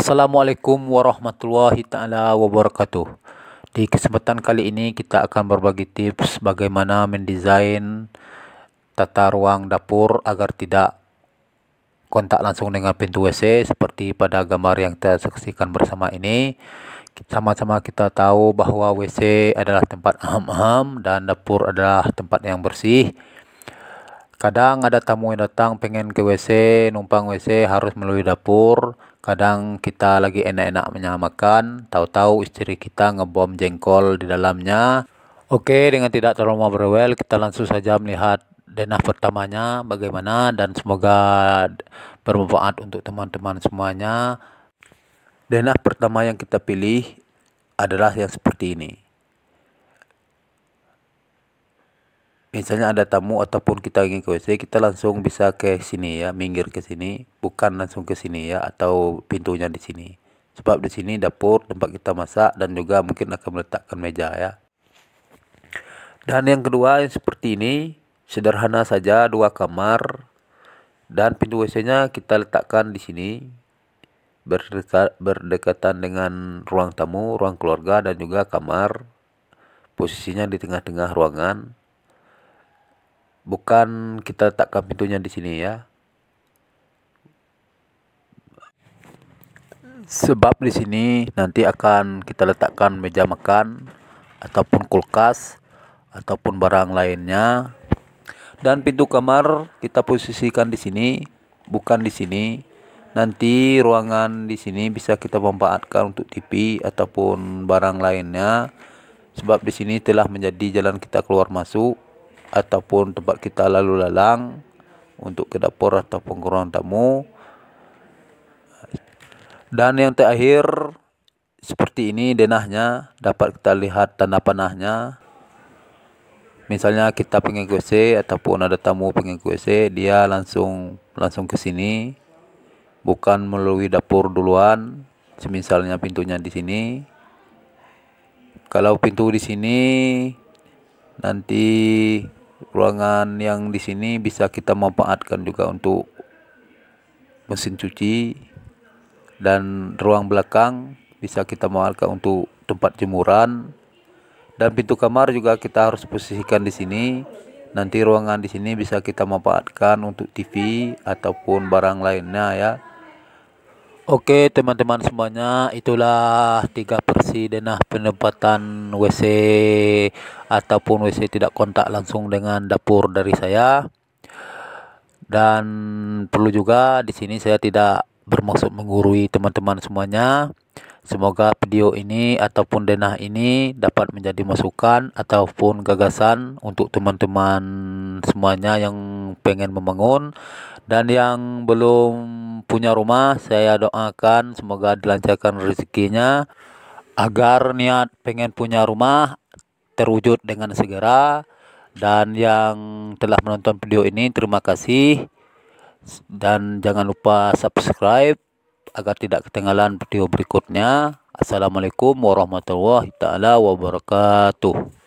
Assalamualaikum warahmatullahi taala wabarakatuh. Di kesempatan kali ini kita akan berbagi tips bagaimana mendesain tata ruang dapur agar tidak kontak langsung dengan pintu WC seperti pada gambar yang kita saksikan bersama ini. Sama-sama kita tahu bahwa WC adalah tempat aham-aham dan dapur adalah tempat yang bersih. Kadang ada tamu yang datang pengen ke WC, numpang WC harus melalui dapur Kadang kita lagi enak-enak menyamakan, tahu-tahu istri kita ngebom jengkol di dalamnya. Oke, dengan tidak terlalu berwel, kita langsung saja melihat denah pertamanya bagaimana dan semoga bermanfaat untuk teman-teman semuanya. Denah pertama yang kita pilih adalah yang seperti ini. misalnya ada tamu ataupun kita ingin ke WC kita langsung bisa ke sini ya minggir ke sini bukan langsung ke sini ya atau pintunya di sini sebab di sini dapur tempat kita masak dan juga mungkin akan meletakkan meja ya dan yang kedua yang seperti ini sederhana saja dua kamar dan pintu WC nya kita letakkan di sini berdekatan dengan ruang tamu ruang keluarga dan juga kamar posisinya di tengah-tengah ruangan bukan kita letakkan pintunya di sini ya sebab di sini nanti akan kita letakkan meja makan ataupun kulkas ataupun barang lainnya dan pintu kamar kita posisikan di sini bukan di sini nanti ruangan di sini bisa kita manfaatkan untuk TV ataupun barang lainnya sebab di sini telah menjadi jalan kita keluar masuk ataupun tempat kita lalu lalang untuk ke dapur ataupun ke ruang tamu dan yang terakhir seperti ini denahnya dapat kita lihat tanda panahnya misalnya kita pengen WC ataupun ada tamu pengen WC dia langsung langsung ke sini bukan melalui dapur duluan misalnya pintunya di sini kalau pintu di sini nanti ruangan yang di sini bisa kita manfaatkan juga untuk mesin cuci dan ruang belakang bisa kita manfaatkan untuk tempat jemuran dan pintu kamar juga kita harus posisikan di sini nanti ruangan di sini bisa kita manfaatkan untuk TV ataupun barang lainnya ya Oke teman-teman semuanya itulah tiga versi denah penempatan WC ataupun WC tidak kontak langsung dengan dapur dari saya dan perlu juga di sini saya tidak bermaksud menggurui teman-teman semuanya Semoga video ini ataupun denah ini dapat menjadi masukan ataupun gagasan untuk teman-teman semuanya yang pengen membangun dan yang belum punya rumah saya doakan semoga dilancarkan rezekinya agar niat pengen punya rumah terwujud dengan segera dan yang telah menonton video ini terima kasih dan jangan lupa subscribe agar tidak ketinggalan video berikutnya. Assalamualaikum warahmatullahi taala wabarakatuh.